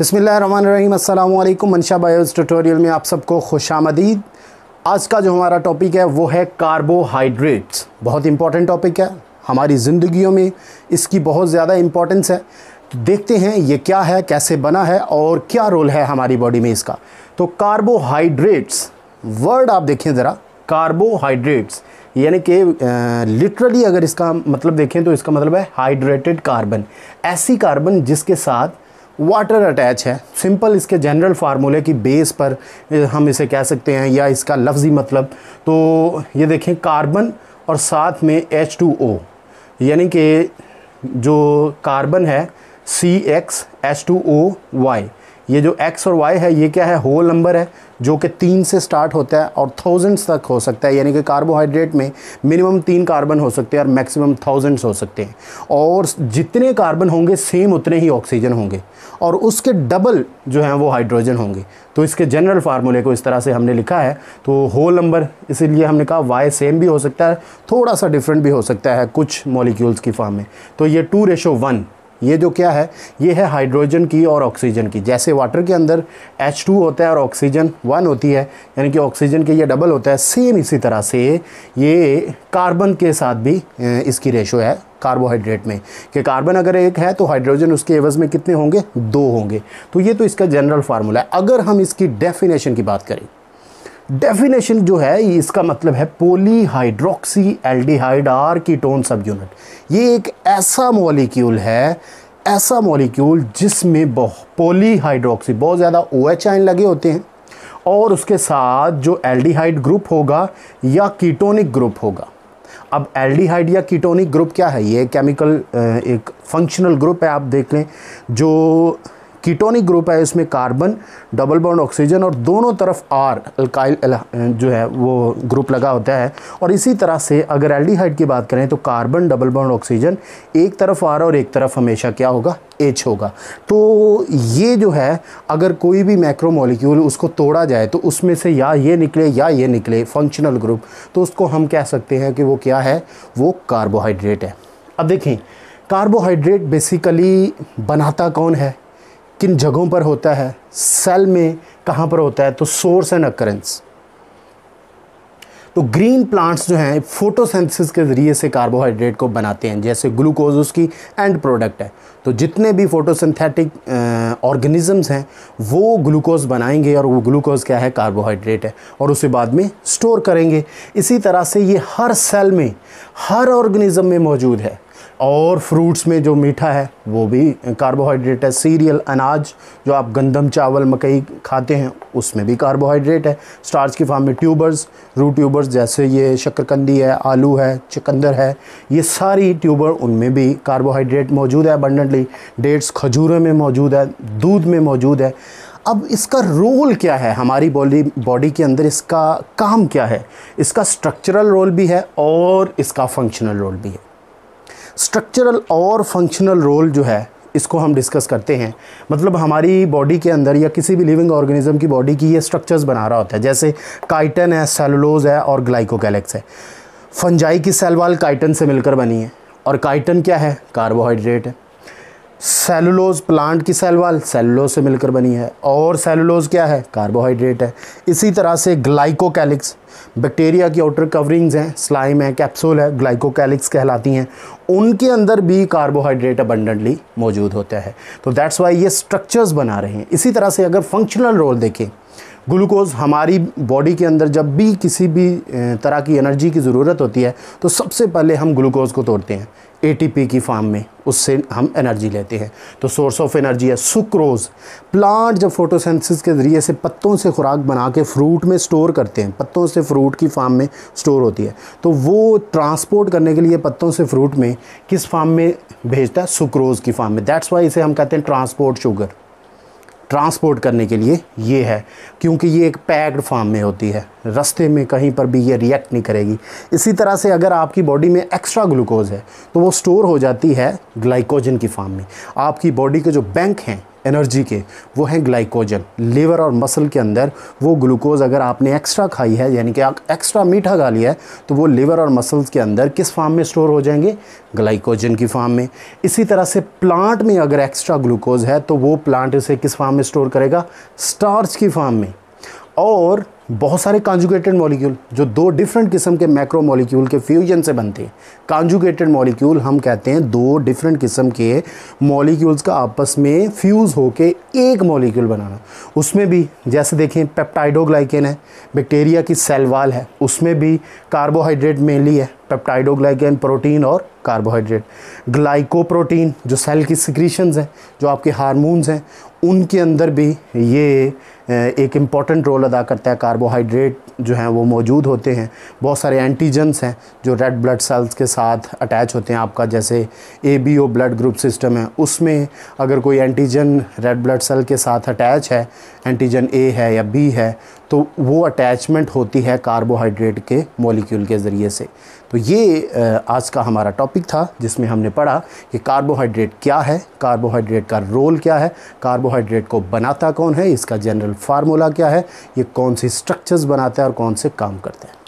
बसमिल मनशा बायोज ट्यूटोरियल में आप सबको खुश आमदीद आज का जो हमारा टॉपिक है वो है कार्बोहाइड्रेट्स बहुत इंपॉर्टेंट टॉपिक है हमारी ज़िंदगियों में इसकी बहुत ज़्यादा इम्पोर्टेंस है तो देखते हैं ये क्या है कैसे बना है और क्या रोल है हमारी बॉडी में इसका तो कार्बोहाइड्रेट्स वर्ड आप देखें ज़रा कार्बोहाइड्रेट्स यानी कि लिटरली अगर इसका मतलब देखें तो इसका मतलब है हाइड्रेटेड कार्बन ऐसी कार्बन जिसके साथ वाटर अटैच है सिंपल इसके जनरल फार्मूले की बेस पर हम इसे कह सकते हैं या इसका लफ्ज़ी मतलब तो ये देखें कार्बन और साथ में एच टू ओ यानी कि जो कार्बन है C x H two O y ये जो एक्स और वाई है ये क्या है होल नंबर है जो कि तीन से स्टार्ट होता है और थाउजेंड्स तक हो सकता है यानी कि कार्बोहाइड्रेट में मिनिमम तीन कार्बन हो सकते हैं और मैक्सिमम थाउजेंड्स हो सकते हैं और जितने कार्बन होंगे सेम उतने ही ऑक्सीजन होंगे और उसके डबल जो हैं वो हाइड्रोजन होंगे तो इसके जनरल फार्मूले को इस तरह से हमने लिखा है तो होल नंबर इसीलिए हमने कहा वाई सेम भी हो सकता है थोड़ा सा डिफरेंट भी हो सकता है कुछ मॉलिक्यूल्स की फॉर्म में तो ये टू रेशो वन ये जो क्या है ये है हाइड्रोजन की और ऑक्सीजन की जैसे वाटर के अंदर H2 होता है और ऑक्सीजन वन होती है यानी कि ऑक्सीजन के ये डबल होता है सेम इसी तरह से ये कार्बन के साथ भी इसकी रेशो है कार्बोहाइड्रेट में कि कार्बन अगर एक है तो हाइड्रोजन उसके एवज़ में कितने होंगे दो होंगे तो ये तो इसका जनरल फार्मूला है अगर हम इसकी डेफिनेशन की बात करें डेफिनेशन जो है इसका मतलब है पोली डी aldehyde or ketone subunit ये एक ऐसा मॉलिक्यूल है ऐसा मॉलिक्यूल जिसमें पोलीहाइड्रोक्सी बहुत ज़्यादा ओ एच आइन लगे होते हैं और उसके साथ जो एल्डिहाइड ग्रुप होगा या कीटोनिक ग्रुप होगा अब एल्डिहाइड या कीटोनिक ग्रुप क्या है ये केमिकल एक फंक्शनल ग्रुप है आप देख लें जो कीटोनिक ग्रुप है इसमें कार्बन डबल बॉन्ड ऑक्सीजन और दोनों तरफ आर अल्काइल जो है वो ग्रुप लगा होता है और इसी तरह से अगर एल्डिहाइड की बात करें तो कार्बन डबल बॉन्ड ऑक्सीजन एक तरफ आर और एक तरफ हमेशा क्या होगा एच होगा तो ये जो है अगर कोई भी मैक्रो मॉलिक्यूल उसको तोड़ा जाए तो उसमें से या ये निकले या ये निकले फंक्शनल ग्रुप तो उसको हम कह सकते हैं कि वो क्या है वो कार्बोहाइड्रेट है अब देखें कार्बोहाइड्रेट बेसिकली बनाता कौन है किन जगहों पर होता है सेल में कहाँ पर होता है तो सोर्स एंड अकरेंस तो ग्रीन प्लांट्स जो हैं फोटोसेंथिस के ज़रिए से कार्बोहाइड्रेट को बनाते हैं जैसे ग्लूकोज उसकी एंड प्रोडक्ट है तो जितने भी फोटोसिंथेटिक ऑर्गेनिजम्स हैं वो ग्लूकोज बनाएंगे और वो ग्लूकोज क्या है कार्बोहाइड्रेट है और उसे बाद में स्टोर करेंगे इसी तरह से ये हर सेल में हर ऑर्गेनिज्म में मौजूद है और फ्रूट्स में जो मीठा है वो भी कार्बोहाइड्रेट है सीरियल अनाज जो आप गंदम चावल मकई खाते हैं उसमें भी कार्बोहाइड्रेट है स्टार्च की फार्म में ट्यूबर्स रूट ट्यूबर्स जैसे ये शक्करकंदी है आलू है चकंदर है ये सारी ट्यूबर उनमें भी कार्बोहाइड्रेट मौजूद है अबंडेंटली डेट्स खजूरों में मौजूद है दूध में मौजूद है अब इसका रोल क्या है हमारी बॉडी बॉडी के अंदर इसका काम क्या है इसका स्ट्रक्चरल रोल भी है और इसका फंक्शनल रोल भी है स्ट्रक्चरल और फंक्शनल रोल जो है इसको हम डिस्कस करते हैं मतलब हमारी बॉडी के अंदर या किसी भी लिविंग ऑर्गेनिज्म की बॉडी की ये स्ट्रक्चर्स बना रहा होता है जैसे काइटन है सेलुलोज है और ग्लाइकोकैलेक्स है फंजाई की सेलवाल काइटन से मिलकर बनी है और काइटन क्या है कार्बोहाइड्रेट है सेलुलोज प्लांट की सेल वाल सेलुलोज से मिलकर बनी है और सेलुलोज क्या है कार्बोहाइड्रेट है इसी तरह से ग्लाइकोकैलिक्स बैक्टीरिया की आउटर कवरिंग्स हैं स्लाइम है कैप्सूल है ग्लाइकोकैलिक्स कहलाती हैं उनके अंदर भी कार्बोहाइड्रेट अबंडेंटली मौजूद होता है तो दैट्स वाई ये स्ट्रक्चर्स बना रहे हैं इसी तरह से अगर फंक्शनल रोल देखें ग्लूकोज हमारी बॉडी के अंदर जब भी किसी भी तरह की एनर्जी की ज़रूरत होती है तो सबसे पहले हम ग्लूकोज को तोड़ते हैं एटीपी की फॉर्म में उससे हम एनर्जी लेते हैं तो सोर्स ऑफ एनर्जी है सुक्रोज प्लांट जब फोटोसेंसिस के ज़रिए से पत्तों से खुराक बना के फ्रूट में स्टोर करते हैं पत्तों से फ्रूट की फार्म में स्टोर होती है तो वो ट्रांसपोर्ट करने के लिए पत्तों से फ्रूट में किस फार्म में भेजता है सुक्रोज की फार्म में दैट्स वाई इसे हम कहते हैं ट्रांसपोर्ट शुगर ट्रांसपोर्ट करने के लिए ये है क्योंकि ये एक पैक्ड फॉर्म में होती है रास्ते में कहीं पर भी ये रिएक्ट नहीं करेगी इसी तरह से अगर आपकी बॉडी में एक्स्ट्रा ग्लूकोज है तो वो स्टोर हो जाती है ग्लाइकोजन की फॉर्म में आपकी बॉडी के जो बैंक हैं एनर्जी के वो हैं ग्लाइकोजन लीवर और मसल के अंदर वो ग्लूकोज अगर आपने एक्स्ट्रा खाई है यानी कि आप एक्स्ट्रा मीठा खा लिया है तो वो लीवर और मसल्स के अंदर किस फार्म में स्टोर हो जाएंगे ग्लाइकोजन की फार्म में इसी तरह से प्लांट में अगर एक्स्ट्रा ग्लूकोज है तो वो प्लांट इसे किस फार्म में स्टोर करेगा स्टार्च की फार्म में और बहुत सारे कॉन्जुगेटेड मॉलिक्यूल जो दो डिफरेंट किस्म के मैक्रो मॉलिक्यूल के फ्यूजन से बनते हैं कॉन्जुगेटेड मॉलिक्यूल हम कहते हैं दो डिफरेंट किस्म के मॉलिक्यूल्स का आपस में फ्यूज़ होकर एक मॉलिक्यूल बनाना उसमें भी जैसे देखें पेप्टाइडोग्लाइकेन है बैक्टीरिया की सेलवाल है उसमें भी कार्बोहाइड्रेट मेनली है पेप्टाइडोग्लाइकेन प्रोटीन और कार्बोहाइड्रेट ग्लाइकोप्रोटीन जो सेल की सिक्रीशंस हैं जो आपके हारमोन्स हैं उनके अंदर भी ये एक इम्पॉर्टेंट रोल अदा करता है कार्बोहाइड्रेट जो हैं वो मौजूद होते हैं बहुत सारे एंटीजन्स हैं जो रेड ब्लड सेल्स के साथ अटैच होते हैं आपका जैसे A B O blood group system है उसमें अगर कोई एंटीजन रेड ब्लड सेल के साथ अटैच है एंटीजन ए है या बी है तो वो अटैचमेंट होती है कार्बोहाइड्रेट के मॉलिक्यूल के ज़रिए से तो ये आज का हमारा टॉपिक था जिसमें हमने पढ़ा कि कार्बोहाइड्रेट क्या है कार्बोहाइड्रेट का रोल क्या है कार्बोहाइड्रेट को बनाता कौन है इसका जनरल फार्मूला क्या है ये कौन सी स्ट्रक्चर्स बनाता है और कौन से काम करते हैं